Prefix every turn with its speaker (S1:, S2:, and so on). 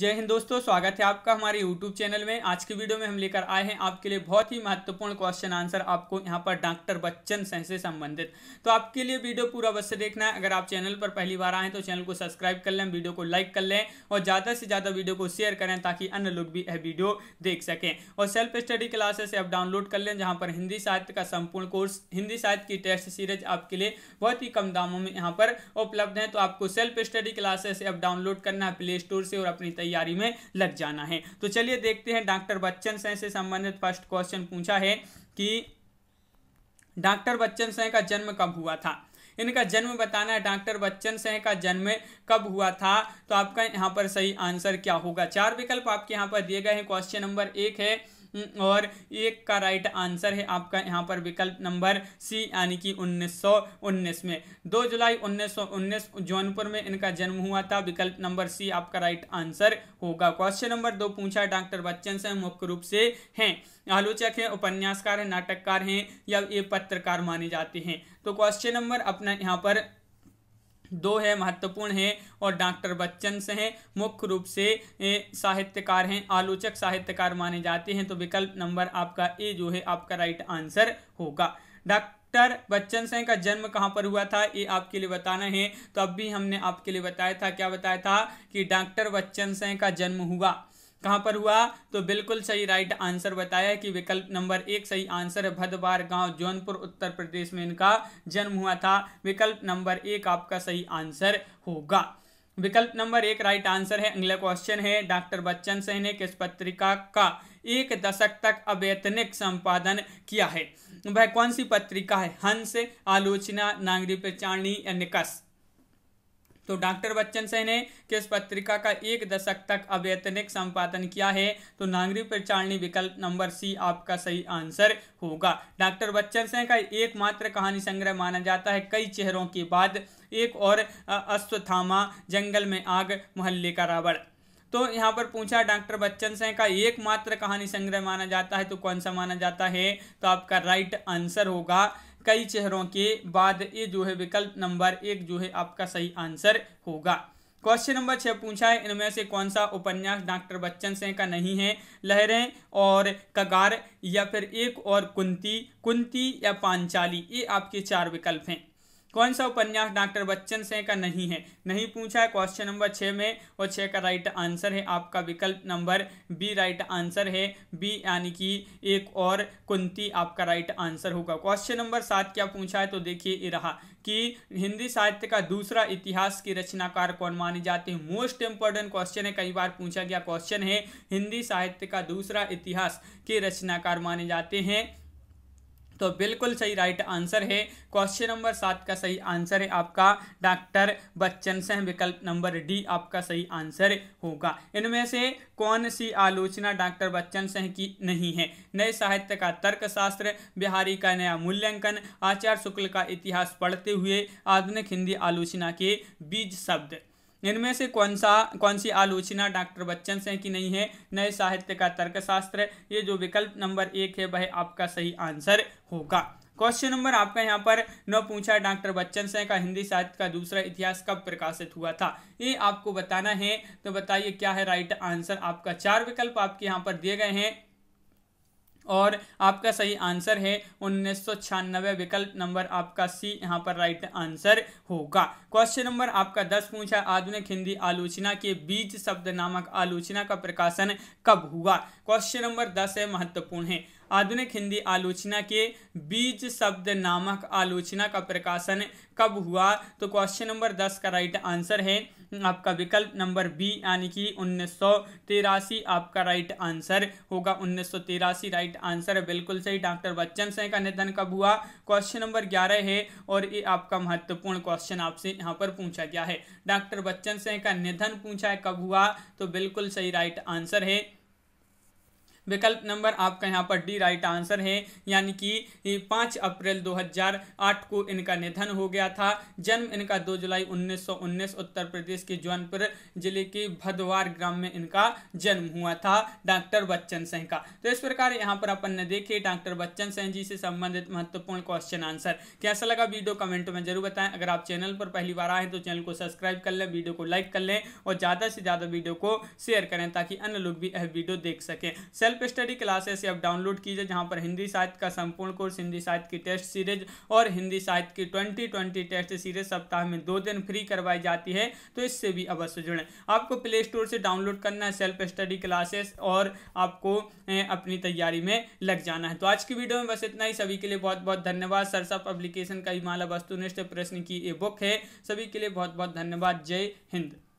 S1: जय हिंद दोस्तों स्वागत है आपका हमारे YouTube चैनल में आज की वीडियो में हम लेकर आए हैं आपके लिए बहुत ही महत्वपूर्ण क्वेश्चन आंसर आपको यहाँ पर डॉक्टर बच्चन सह से संबंधित तो आपके लिए वीडियो पूरा अवश्य देखना है अगर आप चैनल पर पहली बार आए तो चैनल को सब्सक्राइब कर लें वीडियो को लाइक कर लें और ज़्यादा से ज़्यादा वीडियो को शेयर करें ताकि अन्य लोग भी यह वीडियो देख सकें और सेल्फ स्टडी क्लासेस आप डाउनलोड कर लें जहाँ पर हिंदी साहित्य का संपूर्ण कोर्स हिंदी साहित्य की टेस्ट सीरीज आपके लिए बहुत ही कम दामों में यहाँ पर उपलब्ध है तो आपको सेल्फ स्टडी क्लासेस आप डाउनलोड करना है प्ले स्टोर से और अपनी तैयारी में लग जाना है तो चलिए देखते हैं डॉक्टर बच्चन सिंह से संबंधित फर्स्ट क्वेश्चन पूछा है कि डॉक्टर बच्चन सिंह का जन्म कब हुआ था इनका जन्म बताना है डॉक्टर बच्चन सिंह का जन्म कब हुआ था तो आपका यहाँ पर सही आंसर क्या होगा चार विकल्प आपके यहाँ पर दिए गए हैं क्वेश्चन नंबर एक है हम्म, और एक का राइट आंसर है आपका यहाँ पर विकल्प नंबर सी यानी कि 1919 में 2 जुलाई 1919 जौनपुर में इनका जन्म हुआ था विकल्प नंबर सी आपका राइट आंसर होगा क्वेश्चन नंबर दो पूछा डॉक्टर बच्चन से मुख्य रूप से हैं आलोचक हैं उपन्यासकार हैं नाटककार हैं या ये पत्रकार माने जाते हैं तो क्वेश्चन नंबर अपना यहाँ पर दो है महत्वपूर्ण हैं और डॉक्टर बच्चन से हैं मुख्य रूप से साहित्यकार हैं आलोचक साहित्यकार माने जाते हैं तो विकल्प नंबर आपका ए जो है आपका राइट आंसर होगा डॉक्टर डॉक्टर बच्चन सिंह का जन्म कहाँ पर हुआ था ये आपके लिए बताना है तो अब भी हमने आपके लिए बताया था क्या बताया था कि डॉक्टर बच्चन सिंह का जन्म हुआ कहाँ पर हुआ तो बिल्कुल सही राइट आंसर बताया कि विकल्प नंबर एक सही आंसर है भदवार गांव जौनपुर उत्तर प्रदेश में इनका जन्म हुआ था विकल्प नंबर एक आपका सही आंसर होगा विकल्प नंबर एक राइट आंसर है अगला क्वेश्चन है डॉक्टर बच्चन सिंह ने किस पत्रिका का एक दशक तक अवैतनिक संपादन किया है वह कौन सी पत्रिका है हंस आलोचना नागरी प्रचारणी या निकस तो डॉक्टर बच्चन सिंह ने किस पत्रिका का एक दशक तक अवैतनिक संपादन किया है तो नागरिक प्रचारणी विकल्प नंबर सी आपका सही आंसर होगा डॉक्टर बच्चन सिंह का एकमात्र कहानी संग्रह माना जाता है कई चेहरों के बाद एक और अश्वथामा जंगल में आग मोहल्ले का रावण तो यहाँ पर पूछा डॉक्टर बच्चन सिंह का एकमात्र कहानी संग्रह माना जाता है तो कौन सा माना जाता है तो आपका राइट आंसर होगा कई चेहरों के बाद ये जो है विकल्प नंबर एक जो है आपका सही आंसर होगा क्वेश्चन नंबर छः पूछा है इनमें से कौन सा उपन्यास डॉक्टर बच्चन सिंह का नहीं है लहरें और कगार या फिर एक और कुंती कुंती या पांचाली ये आपके चार विकल्प हैं कौन सा उपन्यास डॉक्टर बच्चन से का नहीं है नहीं पूछा है क्वेश्चन नंबर छः में और छः का राइट आंसर है आपका विकल्प नंबर बी राइट आंसर है बी यानी कि एक और कुंती आपका राइट आंसर होगा क्वेश्चन नंबर सात क्या पूछा है तो देखिए ये रहा कि हिंदी साहित्य का दूसरा इतिहास की रचनाकार कौन माने जाते हैं मोस्ट इंपॉर्टेंट क्वेश्चन है कई बार पूछा गया क्वेश्चन है हिंदी साहित्य का दूसरा इतिहास के रचनाकार माने जाते हैं तो बिल्कुल सही राइट आंसर है क्वेश्चन नंबर सात का सही आंसर है आपका डॉक्टर बच्चन सिंह विकल्प नंबर डी आपका सही आंसर होगा इनमें से कौन सी आलोचना डॉक्टर बच्चन सिंह की नहीं है नए साहित्य का तर्कशास्त्र बिहारी का नया मूल्यांकन आचार्य शुक्ल का इतिहास पढ़ते हुए आधुनिक हिंदी आलोचना के बीज शब्द इनमें से कौन सा कौन सी आलोचना डॉक्टर बच्चन से की नहीं है नए साहित्य का तर्कशास्त्र ये जो विकल्प नंबर एक है वह आपका सही आंसर होगा क्वेश्चन नंबर आपका यहाँ पर न पूछा डॉक्टर बच्चन सिंह का हिंदी साहित्य का दूसरा इतिहास कब प्रकाशित हुआ था ये आपको बताना है तो बताइए क्या है राइट आंसर आपका चार विकल्प आपके यहाँ पर दिए गए हैं और आपका सही आंसर है उन्नीस विकल्प नंबर आपका सी यहाँ पर राइट आंसर होगा क्वेश्चन नंबर आपका दस पूछा आधुनिक हिंदी आलोचना के बीज शब्द नामक आलोचना का प्रकाशन कब हुआ क्वेश्चन नंबर दस है महत्वपूर्ण है आधुनिक हिंदी आलोचना के बीज शब्द नामक आलोचना का प्रकाशन कब हुआ तो क्वेश्चन नंबर दस का राइट आंसर है आपका विकल्प नंबर बी यानी कि उन्नीस आपका राइट आंसर होगा उन्नीस राइट आंसर है बिल्कुल सही डॉक्टर बच्चन सिंह का निधन कब हुआ क्वेश्चन नंबर ग्यारह है और ये आपका महत्वपूर्ण क्वेश्चन आपसे यहाँ पर पूछा गया है डॉक्टर बच्चन सिंह का निधन पूछा है कब हुआ तो बिल्कुल सही राइट आंसर है विकल्प नंबर आपका यहाँ पर डी राइट आंसर है यानी कि पाँच अप्रैल 2008 को इनका निधन हो गया था जन्म इनका 2 जुलाई 1919 उत्तर प्रदेश के जौनपुर जिले के भदवार ग्राम में इनका जन्म हुआ था डॉक्टर बच्चन सिंह का तो इस प्रकार यहाँ पर अपन ने देखे डॉक्टर बच्चन सिंह जी से संबंधित महत्वपूर्ण क्वेश्चन आंसर कैसा लगा वीडियो कमेंट में जरूर बताएं अगर आप चैनल पर पहली बार आए तो चैनल को सब्सक्राइब कर लें वीडियो को लाइक कर लें और ज़्यादा से ज़्यादा वीडियो को शेयर करें ताकि अन्य लोग भी यह वीडियो देख सकें सेल्फ सेल्फ स्टडी क्लासेस आप डाउनलोड कीजिए जहाँ पर हिंदी साहित्य का संपूर्ण कोर्स हिंदी साहित्य की टेस्ट सीरीज और हिंदी साहित्य की ट्वेंटी ट्वेंटी टेस्ट सीरीज सप्ताह में दो दिन फ्री करवाई जाती है तो इससे भी अवश्य जुड़ें आपको प्ले स्टोर से डाउनलोड करना है सेल्फ स्टडी क्लासेस और आपको अपनी तैयारी में लग जाना है तो आज की वीडियो में बस इतना ही सभी के लिए बहुत बहुत धन्यवाद सरसा पब्लिकेशन का हिमालय वस्तुनिष्ठ प्रश्न की ये बुक है सभी के लिए बहुत बहुत धन्यवाद जय हिंद